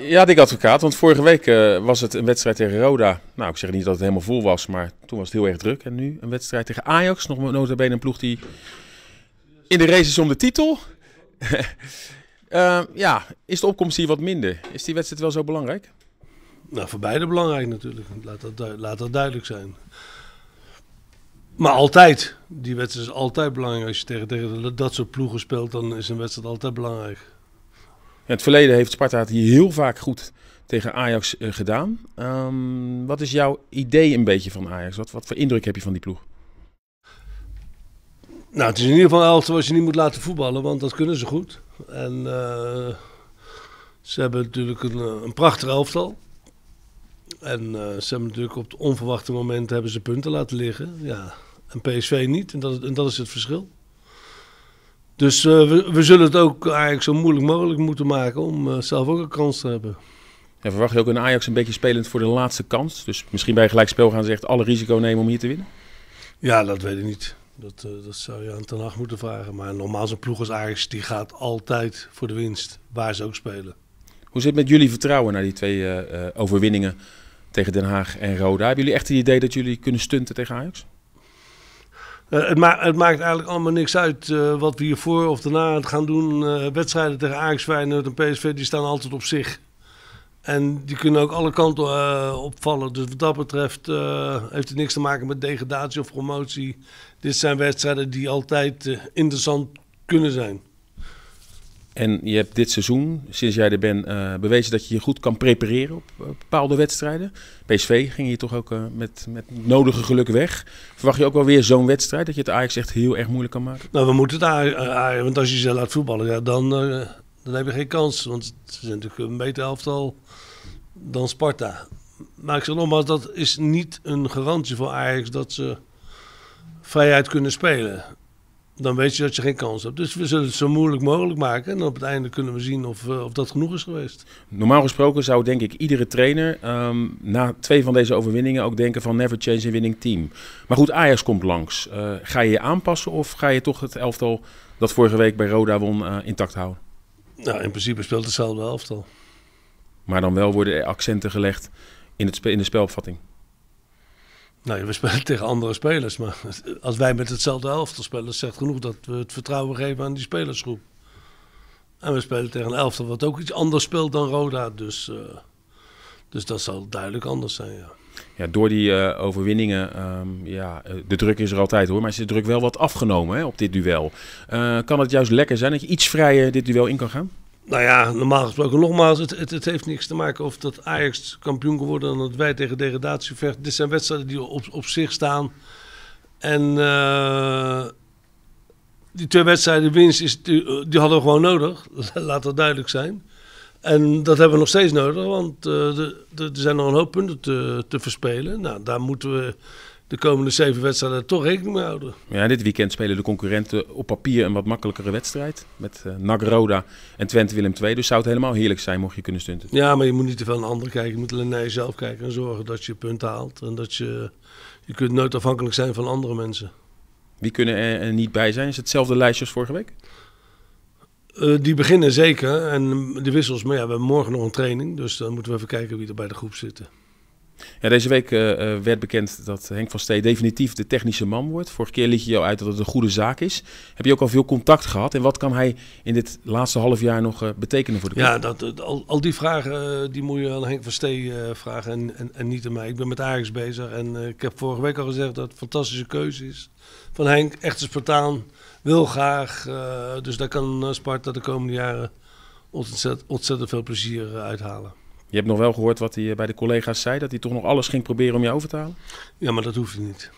Ja, dik advocaat. Want vorige week eh, was het een wedstrijd tegen Roda. Nou, ik zeg niet dat het helemaal vol was, maar toen was het heel erg druk. En nu een wedstrijd tegen Ajax. Nog nota bene een ploeg die in de race is om de titel. Eh, ja, is de opkomst hier wat minder? Is die wedstrijd wel zo belangrijk? Nou, voor beide belangrijk natuurlijk. Laat dat, laat dat duidelijk zijn. Maar altijd. Die wedstrijd is altijd belangrijk. Als je tegen, tegen dat soort ploegen speelt, dan is een wedstrijd altijd belangrijk. In het verleden heeft Sparta het hier heel vaak goed tegen Ajax eh, gedaan. Ehm, wat is jouw idee een beetje van Ajax? Wat, wat voor indruk heb je van die ploeg? Nou, het is in ieder geval een elftal als je niet moet laten voetballen, want dat kunnen ze goed. En eh, ze hebben natuurlijk een, eh, een prachtig elftal. En ze hebben natuurlijk op het onverwachte moment hebben ze punten laten liggen. Ja, en PSV niet. En dat, en dat is het verschil. Dus eh, we, zullen het ook eigenlijk zo moeilijk mogelijk moeten maken om eh, zelf ook een kans te hebben. En verwacht je ook een Ajax een beetje spelend voor de laatste kans? Dus misschien bij gelijkspel gaan ze echt alle risico nemen om hier te winnen? Ja, dat weet ik niet. Dat, eh, dat zou je aan Ten Hag moeten vragen. Maar normaal zo'n ploeg als Ajax die gaat altijd voor de winst, waar ze ook spelen. Hoe zit het met jullie vertrouwen naar die twee overwinningen tegen Den Haag en Roda? Hebben jullie echt het idee dat jullie kunnen stunten tegen Ajax? Eh, het, het, maakt eigenlijk allemaal niks uit eh, wat we hiervoor of daarna gaan doen. Eh, wedstrijden tegen Ajax, Feyenoord en PSV, die staan altijd op zich. En die kunnen ook alle kanten opvallen. Dus wat dat betreft heeft het niks te maken met degradatie of promotie. Dit zijn wedstrijden die altijd interessant kunnen zijn. En je hebt dit seizoen, sinds jij er bent, eh, bewezen dat je je goed kan prepareren op eh, bepaalde wedstrijden. PSV ging je toch ook eh, met, met nodige geluk weg. Verwacht je ook wel weer zo'n wedstrijd dat je het Ajax echt heel erg moeilijk kan maken? Nou, we moeten het Ajax, want als je ze laat voetballen, ja, dan, dan heb je geen kans. Want ze zijn natuurlijk een beter elftal dan Sparta. Maar ik zeg nogmaals, dat is niet een garantie voor Ajax dat ze vrijheid kunnen spelen dan weet je dat je geen kans hebt. Dus we zullen het zo moeilijk mogelijk maken. En op het einde kunnen we zien of, eh, of dat genoeg is geweest. Normaal gesproken zou denk ik iedere trainer ehm, na twee van deze overwinningen ook denken van never change a winning team. Maar goed, Ajax komt langs. Eh, ga je je aanpassen of ga je toch het elftal dat vorige week bij Roda won eh, intact houden? Nou, in principe speelt hetzelfde elftal. Maar dan wel worden accenten gelegd in, het in de spelopvatting. Nou, we spelen tegen andere spelers. Maar als wij met hetzelfde elftal spelen, zegt genoeg dat we het vertrouwen geven aan die spelersgroep. En we spelen tegen een elftal wat ook iets anders speelt dan Roda. Dus, eh, dus dat zal duidelijk anders zijn, ja. Ja, door die eh, overwinningen, ehm, ja, eh, de druk is er altijd hoor. Maar is de druk wel wat afgenomen hè, op dit duel. kan het juist lekker zijn dat je iets vrijer dit duel in kan gaan? Nou ja, normaal gesproken nogmaals, het, het, heeft niks te maken of dat Ajax kampioen kan worden en dat wij tegen degradatie vechten. Dit zijn wedstrijden die op, op zich staan. En eh, die twee wedstrijden winst, is, die, hadden we gewoon nodig. Laat dat duidelijk zijn. En dat hebben we nog steeds nodig, want eh, er zijn nog een hoop punten te, te verspelen. Nou, daar moeten we de komende zeven wedstrijden toch rekening mee houden. Ja, dit weekend spelen de concurrenten op papier een wat makkelijkere wedstrijd. Met uh, Roda en Twente Willem II. Dus zou het helemaal heerlijk zijn mocht je kunnen stunten. Ja, maar je moet niet te veel naar anderen kijken. Je moet alleen naar jezelf kijken en zorgen dat je punten haalt. En dat je, je kunt nooit afhankelijk zijn van andere mensen. Wie kunnen er niet bij zijn? Is het hetzelfde lijstje als vorige week? Eh, die beginnen zeker. En de wissels, maar ja, we hebben morgen nog een training. Dus dan moeten we even kijken wie er bij de groep zitten. Ja, deze week eh, eh, werd bekend dat Henk van Stee definitief de technische man wordt. Vorige keer liet je jou uit dat het een goede zaak is. Heb je ook al veel contact gehad? En wat kan hij in dit laatste half jaar nog eh, betekenen voor de club? Ja, dat, al, al die vragen die moet je aan Henk van Stee vragen en, en, niet aan mij. Ik ben met Ajax bezig en ik heb vorige week al gezegd dat het een fantastische keuze is. Van Henk, echte Spartaan, wil graag. dus daar kan Sparta de komende jaren ontzettend, ontzettend veel plezier uithalen. Je hebt nog wel gehoord wat hij eh, bij de collega's zei, dat hij toch nog alles ging proberen om je over te halen? Ja, maar dat hoeft niet.